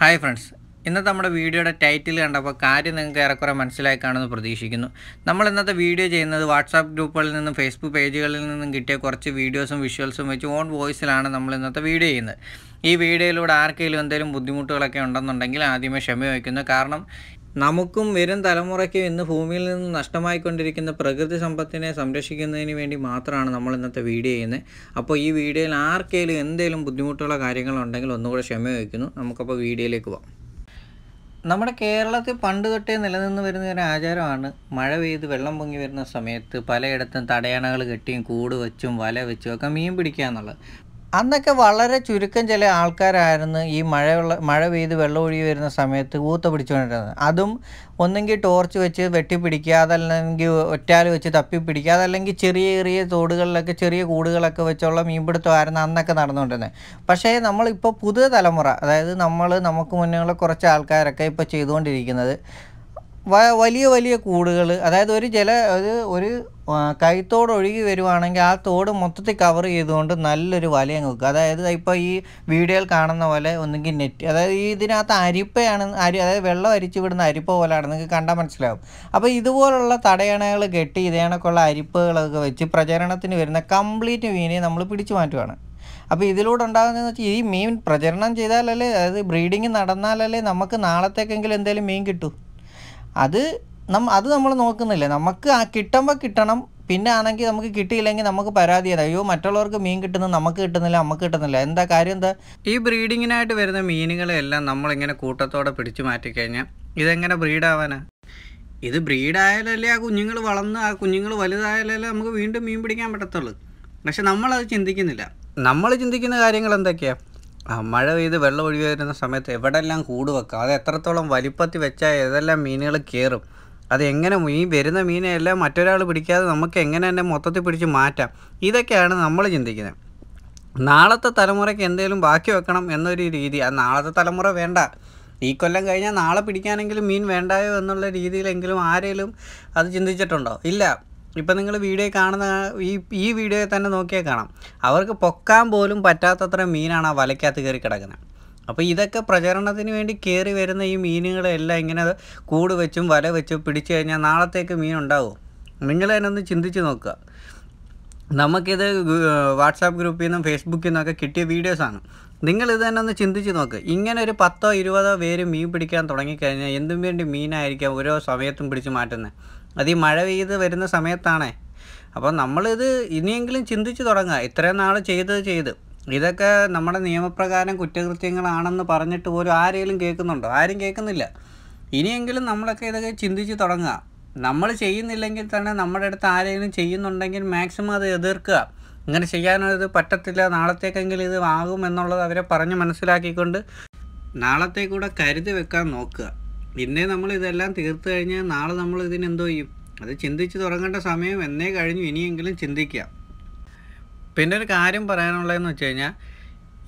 hi friends ഇന്നത്തെ നമ്മുടെ വീഡിയോയുടെ ടൈറ്റിൽ കണ്ടപ്പോൾ കാര്യം നിങ്ങൾക്ക് ഏറെക്കുറെ മനസ്സിലായി കാണുമെന്ന് പ്രതീക്ഷിക്കുന്നു നമ്മൾ ഇന്നത്തെ വീഡിയോ ചെയ്യുന്നത് വാട്സാപ്പ് ഗ്രൂപ്പുകളിൽ നിന്നും ഫേസ്ബുക്ക് പേജുകളിൽ നിന്നും കിട്ടിയ കുറച്ച് വീഡിയോസും വിഷ്വൽസും വെച്ച് ഓൺ വോയിസിലാണ് നമ്മൾ ഇന്നത്തെ വീഡിയോ ചെയ്യുന്നത് ഈ വീഡിയോയിലൂടെ ആർക്കെങ്കിലും എന്തെങ്കിലും ബുദ്ധിമുട്ടുകളൊക്കെ ഉണ്ടെന്നുണ്ടെങ്കിൽ ആദ്യമേ ക്ഷമ വയ്ക്കുന്നു കാരണം നമുക്കും വരും തലമുറയ്ക്കും ഇന്ന് ഭൂമിയിൽ നിന്ന് നഷ്ടമായിക്കൊണ്ടിരിക്കുന്ന പ്രകൃതി സമ്പത്തിനെ സംരക്ഷിക്കുന്നതിന് വേണ്ടി മാത്രമാണ് നമ്മൾ ഇന്നത്തെ വീഡിയോ ചെയ്യുന്നത് അപ്പോൾ ഈ വീഡിയോയിൽ ആർക്കെങ്കിലും എന്തെങ്കിലും ബുദ്ധിമുട്ടുള്ള കാര്യങ്ങളുണ്ടെങ്കിൽ ഒന്നുകൂടെ ക്ഷമ വയ്ക്കുന്നു നമുക്കപ്പോൾ വീഡിയോയിലേക്ക് പോകാം നമ്മുടെ കേരളത്തിൽ പണ്ട് തൊട്ടേ നിലനിന്ന് വരുന്ന ഒരു ആചാരമാണ് മഴ പെയ്ത് വെള്ളം പൊങ്ങി വരുന്ന സമയത്ത് പലയിടത്തും തടയണകൾ കെട്ടിയും കൂട് വെച്ചും വല വെച്ചും ഒക്കെ മീൻ പിടിക്കുക എന്നുള്ളത് അന്നൊക്കെ വളരെ ചുരുക്കം ചില ആൾക്കാരായിരുന്നു ഈ മഴയുള്ള മഴ പെയ്ത് വെള്ളം ഒഴുകി വരുന്ന സമയത്ത് ഊത്ത പിടിച്ചുകൊണ്ടിരുന്നത് അതും ഒന്നെങ്കിൽ ടോർച്ച് വെച്ച് വെട്ടിപ്പിടിക്കുക അതല്ലെങ്കിൽ ഒറ്റാൽ വെച്ച് തപ്പിപ്പിടിക്കുക അതല്ലെങ്കിൽ ചെറിയ ചെറിയ തോടുകളിലൊക്കെ ചെറിയ കൂടുകളൊക്കെ വെച്ചുള്ള മീൻപിടുത്തമായിരുന്നു അന്നൊക്കെ നടന്നുകൊണ്ടിരുന്നത് പക്ഷേ നമ്മളിപ്പോൾ പുതിയ തലമുറ അതായത് നമ്മൾ നമുക്ക് മുന്നേയുള്ള കുറച്ച് ആൾക്കാരൊക്കെ ഇപ്പോൾ ചെയ്തുകൊണ്ടിരിക്കുന്നത് വലിയ വലിയ കൂടുകൾ അതായത് ഒരു ജല ഒരു ഒരു കൈത്തോട് ഒഴുകി വരുവാണെങ്കിൽ ആ തോട് മൊത്തത്തിൽ കവർ ചെയ്തുകൊണ്ട് നല്ലൊരു വലയങ്ങ് വെക്കുക അതായത് ഇപ്പോൾ ഈ വീഡിയോയിൽ കാണുന്ന പോലെ ഒന്നുകിൽ നെറ്റ് അതായത് ഈ ഇതിനകത്ത് അരിപ്പയാണ് അരി അതായത് വെള്ളം അരിച്ചു വിടുന്ന അരിപ്പ പോലെയാണ് നിങ്ങൾക്ക് കണ്ടാൽ മനസ്സിലാവും അപ്പോൾ ഇതുപോലുള്ള തടയണകൾ കെട്ടി ഇതേണക്കുള്ള അരിപ്പുകളൊക്കെ അരിപ്പകളൊക്കെ വെച്ച് പ്രചരണത്തിന് വരുന്ന കംപ്ലീറ്റ് മീനെ നമ്മൾ പിടിച്ചു മാറ്റുവാണ് അപ്പോൾ ഇതിലൂടെ ഉണ്ടാകുന്നതെന്ന് വെച്ചാൽ ഈ മീൻ പ്രചരണം ചെയ്താലല്ലേ അതായത് ബ്രീഡിങ് നടന്നാലല്ലേ നമുക്ക് നാളത്തേക്കെങ്കിലും എന്തെങ്കിലും മീൻ കിട്ടൂ അത് നമ്മ അത് നമ്മൾ നോക്കുന്നില്ല നമുക്ക് ആ കിട്ടുമ്പോൾ കിട്ടണം പിന്നെ ആണെങ്കിൽ നമുക്ക് കിട്ടിയില്ലെങ്കിൽ നമുക്ക് പരാതി ചെയ്താൽ അയ്യോ മറ്റുള്ളവർക്ക് മീൻ കിട്ടുന്നു നമുക്ക് കിട്ടുന്നില്ല നമുക്ക് കിട്ടുന്നില്ല എന്താ കാര്യം എന്താ ഈ ബ്രീഡിങ്ങിനായിട്ട് വരുന്ന മീനുകളെല്ലാം നമ്മളിങ്ങനെ കൂട്ടത്തോടെ പിടിച്ചു മാറ്റിക്കഴിഞ്ഞാൽ ഇതെങ്ങനെ ബ്രീഡാവാനാ ഇത് ബ്രീഡായാലല്ലേ ആ കുഞ്ഞുങ്ങൾ വളർന്ന് ആ കുഞ്ഞുങ്ങൾ വലുതായാലല്ലേ നമുക്ക് വീണ്ടും മീൻ പിടിക്കാൻ പറ്റത്തുള്ളൂ പക്ഷെ നമ്മളത് ചിന്തിക്കുന്നില്ല നമ്മൾ ചിന്തിക്കുന്ന കാര്യങ്ങൾ എന്തൊക്കെയാണ് മഴ പെയ്ത് വെള്ളം ഒഴുകി വരുന്ന സമയത്ത് എവിടെല്ലാം കൂട് വെക്കുക അത് എത്രത്തോളം വലിപ്പത്തിൽ വെച്ചാൽ ഏതെല്ലാം മീനുകൾ കയറും അത് എങ്ങനെ ഈ വരുന്ന മീനെയെല്ലാം മറ്റൊരാൾ പിടിക്കാതെ നമുക്ക് എങ്ങനെ തന്നെ മൊത്തത്തിൽ പിടിച്ച് മാറ്റാം ഇതൊക്കെയാണ് നമ്മൾ ചിന്തിക്കുന്നത് നാളത്തെ തലമുറയ്ക്ക് എന്തെങ്കിലും ബാക്കി വെക്കണം എന്നൊരു രീതി അത് നാളത്തെ തലമുറ വേണ്ട ഈ കൊല്ലം കഴിഞ്ഞാൽ നാളെ പിടിക്കാനെങ്കിലും മീൻ വേണ്ടായോ എന്നുള്ള രീതിയിലെങ്കിലും ആരെങ്കിലും അത് ചിന്തിച്ചിട്ടുണ്ടോ ഇല്ല ഇപ്പം നിങ്ങൾ വീഡിയോ കാണുന്ന ഈ ഈ വീഡിയോയിൽ തന്നെ നോക്കിയാൽ കാണാം അവർക്ക് പൊക്കാൻ പോലും പറ്റാത്തത്ര മീനാണ് ആ വലയ്ക്കകത്ത് കയറി കിടക്കുന്നത് അപ്പോൾ ഇതൊക്കെ പ്രചരണത്തിന് വേണ്ടി കയറി വരുന്ന ഈ മീനുകളെല്ലാം ഇങ്ങനെ കൂട് വെച്ചും വല വെച്ചും പിടിച്ചു കഴിഞ്ഞാൽ നാളത്തേക്ക് മീൻ ഉണ്ടാവും നിങ്ങൾ തന്നെ ഒന്ന് ചിന്തിച്ച് നോക്കുക നമുക്കിത് വാട്സാപ്പ് ഗ്രൂപ്പിൽ നിന്നും ഫേസ്ബുക്കിൽ നിന്നൊക്കെ കിട്ടിയ വീഡിയോസാണ് നിങ്ങൾ തന്നെ ഒന്ന് ചിന്തിച്ച് നോക്ക് ഇങ്ങനെ ഒരു പത്തോ ഇരുപതോ പേര് മീൻ പിടിക്കാൻ തുടങ്ങിക്കഴിഞ്ഞാൽ എന്തും വേണ്ടി മീനായിരിക്കാം ഓരോ സമയത്തും പിടിച്ച് മാറ്റുന്നത് അത് ഈ മഴ പെയ്ത് വരുന്ന സമയത്താണേ അപ്പോൾ നമ്മളിത് ഇനിയെങ്കിലും ചിന്തിച്ച് തുടങ്ങുക ഇത്രയും നാൾ ചെയ്തത് ചെയ്ത് ഇതൊക്കെ നമ്മുടെ നിയമപ്രകാരം കുറ്റകൃത്യങ്ങളാണെന്ന് പറഞ്ഞിട്ട് പോലും ആരെങ്കിലും കേൾക്കുന്നുണ്ടോ ആരും കേൾക്കുന്നില്ല ഇനിയെങ്കിലും നമ്മളൊക്കെ ഇതൊക്കെ ചിന്തിച്ച് തുടങ്ങുക നമ്മൾ ചെയ്യുന്നില്ലെങ്കിൽ തന്നെ നമ്മുടെ അടുത്ത് ആരെങ്കിലും ചെയ്യുന്നുണ്ടെങ്കിൽ മാക്സിമം അത് എതിർക്കുക ഇങ്ങനെ ചെയ്യാനത് പറ്റത്തില്ല നാളത്തേക്കെങ്കിലും ഇത് ആകും എന്നുള്ളത് അവരെ പറഞ്ഞ് മനസ്സിലാക്കിക്കൊണ്ട് നാളത്തേക്കൂടെ കരുതി വെക്കാൻ നോക്കുക ഇന്നേ നമ്മൾ ഇതെല്ലാം തീർത്തു കഴിഞ്ഞാൽ നാളെ നമ്മൾ ഇതിനെന്തോ ചെയ്യും അത് ചിന്തിച്ച് തുടങ്ങേണ്ട സമയം എന്നേ കഴിഞ്ഞു ഇനിയെങ്കിലും ചിന്തിക്കുക പിന്നെ ഒരു കാര്യം പറയാനുള്ളതെന്ന് വെച്ച് കഴിഞ്ഞാൽ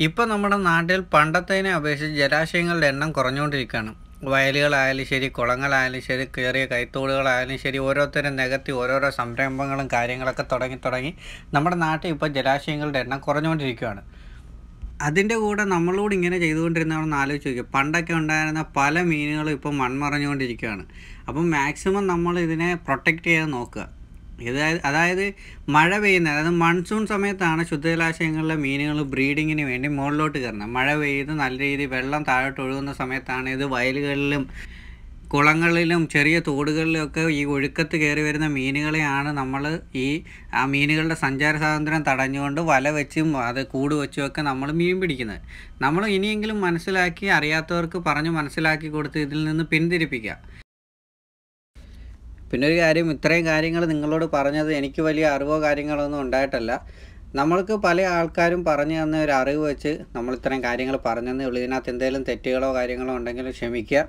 ഇപ്പം നമ്മുടെ നാട്ടിൽ പണ്ടത്തേനെ അപേക്ഷിച്ച് ജലാശയങ്ങളുടെ എണ്ണം കുറഞ്ഞുകൊണ്ടിരിക്കുകയാണ് വയലുകളായാലും ശരി കുളങ്ങളായാലും ശരി കയറിയ കൈത്തോടുകളായാലും ശരി ഓരോരുത്തരും നികത്തി ഓരോരോ സംരംഭങ്ങളും കാര്യങ്ങളൊക്കെ തുടങ്ങി തുടങ്ങി നമ്മുടെ നാട്ടിൽ ഇപ്പോൾ ജലാശയങ്ങളുടെ എണ്ണം കുറഞ്ഞുകൊണ്ടിരിക്കുകയാണ് അതിൻ്റെ കൂടെ നമ്മളോട് ഇങ്ങനെ ചെയ്തുകൊണ്ടിരുന്നവണെന്ന് ആലോചിച്ച് നോക്കുക പണ്ടൊക്കെ ഉണ്ടായിരുന്ന പല മീനുകളും ഇപ്പം മൺമറഞ്ഞുകൊണ്ടിരിക്കുകയാണ് അപ്പം മാക്സിമം നമ്മൾ ഇതിനെ പ്രൊട്ടക്റ്റ് ചെയ്യാൻ നോക്കുക അതായത് അതായത് മഴ പെയ്യുന്ന അതായത് മൺസൂൺ സമയത്താണ് ശുദ്ധജലാശയങ്ങളിലെ മീനുകൾ ബ്രീഡിങ്ങിന് വേണ്ടി മുകളിലോട്ട് കയറുന്നത് മഴ പെയ്ത് നല്ല രീതിയിൽ വെള്ളം താഴോട്ട് ഒഴുകുന്ന സമയത്താണ് ഇത് വയലുകളിലും കുളങ്ങളിലും ചെറിയ തോടുകളിലൊക്കെ ഈ ഒഴുക്കത്ത് കയറി വരുന്ന മീനുകളെയാണ് നമ്മൾ ഈ ആ മീനുകളുടെ സഞ്ചാര സ്വാതന്ത്ര്യം തടഞ്ഞുകൊണ്ട് വല വെച്ചും അത് കൂട് വെച്ചും ഒക്കെ നമ്മൾ മീൻ പിടിക്കുന്നത് നമ്മൾ ഇനിയെങ്കിലും മനസ്സിലാക്കി അറിയാത്തവർക്ക് പറഞ്ഞ് മനസ്സിലാക്കി കൊടുത്ത് ഇതിൽ നിന്ന് പിന്തിരിപ്പിക്കാം പിന്നെ ഒരു കാര്യം ഇത്രയും കാര്യങ്ങൾ നിങ്ങളോട് പറഞ്ഞത് എനിക്ക് വലിയ അറിവോ കാര്യങ്ങളൊന്നും ഉണ്ടായിട്ടല്ല നമ്മൾക്ക് പല ആൾക്കാരും പറഞ്ഞു തന്ന ഒരു അറിവ് വെച്ച് നമ്മൾ ഇത്രയും കാര്യങ്ങൾ പറഞ്ഞതേ ഉള്ളൂ ഇതിനകത്ത് എന്തെങ്കിലും തെറ്റുകളോ കാര്യങ്ങളോ ഉണ്ടെങ്കിൽ ക്ഷമിക്കുക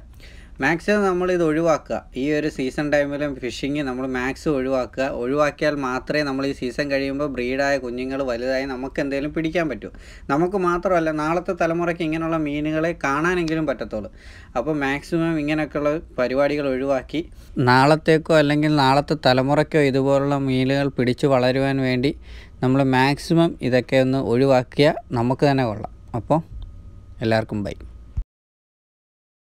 മാക്സിമം നമ്മൾ ഇത് ഒഴിവാക്കുക ഈ ഒരു സീസൺ ടൈമിൽ ഫിഷിങ് നമ്മൾ മാക്സ് ഒഴിവാക്കുക ഒഴിവാക്കിയാൽ മാത്രമേ നമ്മൾ ഈ സീസൺ കഴിയുമ്പോൾ ബ്രീഡായ കുഞ്ഞുങ്ങൾ വലുതായി നമുക്ക് എന്തെങ്കിലും പിടിക്കാൻ പറ്റൂ നമുക്ക് മാത്രമല്ല നാളത്തെ തലമുറയ്ക്ക് ഇങ്ങനെയുള്ള മീനുകളെ കാണാനെങ്കിലും പറ്റത്തുള്ളൂ അപ്പോൾ മാക്സിമം ഇങ്ങനെയൊക്കെയുള്ള പരിപാടികൾ ഒഴിവാക്കി നാളത്തേക്കോ അല്ലെങ്കിൽ നാളത്തെ തലമുറയ്ക്കോ ഇതുപോലുള്ള മീനുകൾ പിടിച്ചു വളരുവാൻ വേണ്ടി നമ്മൾ മാക്സിമം ഇതൊക്കെ ഒന്ന് ഒഴിവാക്കിയാൽ നമുക്ക് തന്നെ കൊള്ളാം അപ്പോൾ എല്ലാവർക്കും ബൈ